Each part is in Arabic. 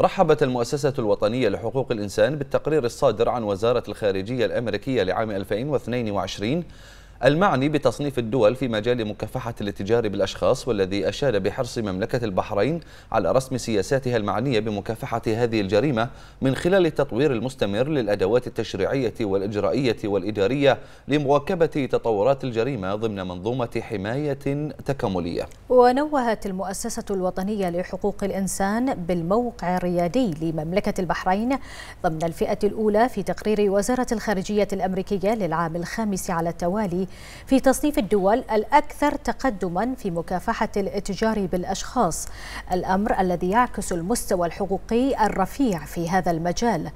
رحبت المؤسسة الوطنية لحقوق الإنسان بالتقرير الصادر عن وزارة الخارجية الأمريكية لعام 2022 المعني بتصنيف الدول في مجال مكافحة الاتجار بالأشخاص والذي أشاد بحرص مملكة البحرين على رسم سياساتها المعنية بمكافحة هذه الجريمة من خلال التطوير المستمر للأدوات التشريعية والإجرائية والإدارية لمواكبة تطورات الجريمة ضمن منظومة حماية تكاملية ونوهت المؤسسة الوطنية لحقوق الإنسان بالموقع الريادي لمملكة البحرين ضمن الفئة الأولى في تقرير وزارة الخارجية الأمريكية للعام الخامس على التوالي في تصنيف الدول الأكثر تقدما في مكافحة الاتجار بالأشخاص الأمر الذي يعكس المستوى الحقوقي الرفيع في هذا المجال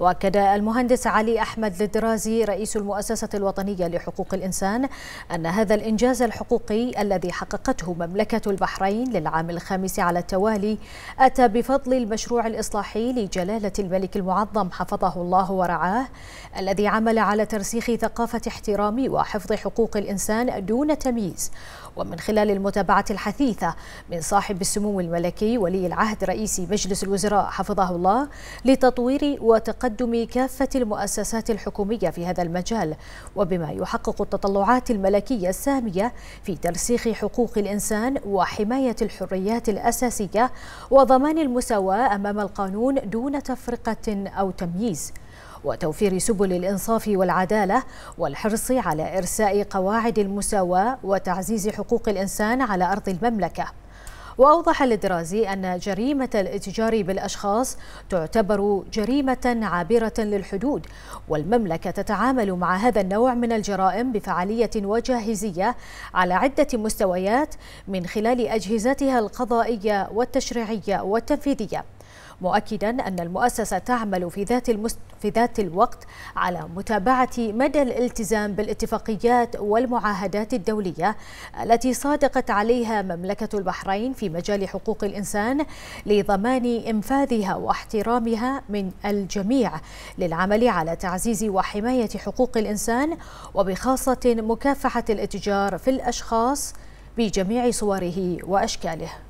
واكد المهندس علي احمد الدرازي رئيس المؤسسه الوطنيه لحقوق الانسان ان هذا الانجاز الحقوقي الذي حققته مملكه البحرين للعام الخامس على التوالي اتى بفضل المشروع الاصلاحي لجلاله الملك المعظم حفظه الله ورعاه الذي عمل على ترسيخ ثقافه احترام وحفظ حقوق الانسان دون تمييز ومن خلال المتابعه الحثيثه من صاحب السمو الملكي ولي العهد رئيس مجلس الوزراء حفظه الله لتطوير وتقدم تقدم كافة المؤسسات الحكومية في هذا المجال وبما يحقق التطلعات الملكية السامية في ترسيخ حقوق الإنسان وحماية الحريات الأساسية وضمان المساواة أمام القانون دون تفرقة أو تمييز وتوفير سبل الإنصاف والعدالة والحرص على إرساء قواعد المساواة وتعزيز حقوق الإنسان على أرض المملكة وأوضح الدرازي أن جريمة الاتجار بالأشخاص تعتبر جريمة عابرة للحدود والمملكة تتعامل مع هذا النوع من الجرائم بفعالية وجاهزية على عدة مستويات من خلال أجهزتها القضائية والتشريعية والتنفيذية مؤكدا أن المؤسسة تعمل في ذات, المست... في ذات الوقت على متابعة مدى الالتزام بالاتفاقيات والمعاهدات الدولية التي صادقت عليها مملكة البحرين في مجال حقوق الإنسان لضمان إنفاذها واحترامها من الجميع للعمل على تعزيز وحماية حقوق الإنسان وبخاصة مكافحة الاتجار في الأشخاص بجميع صوره وأشكاله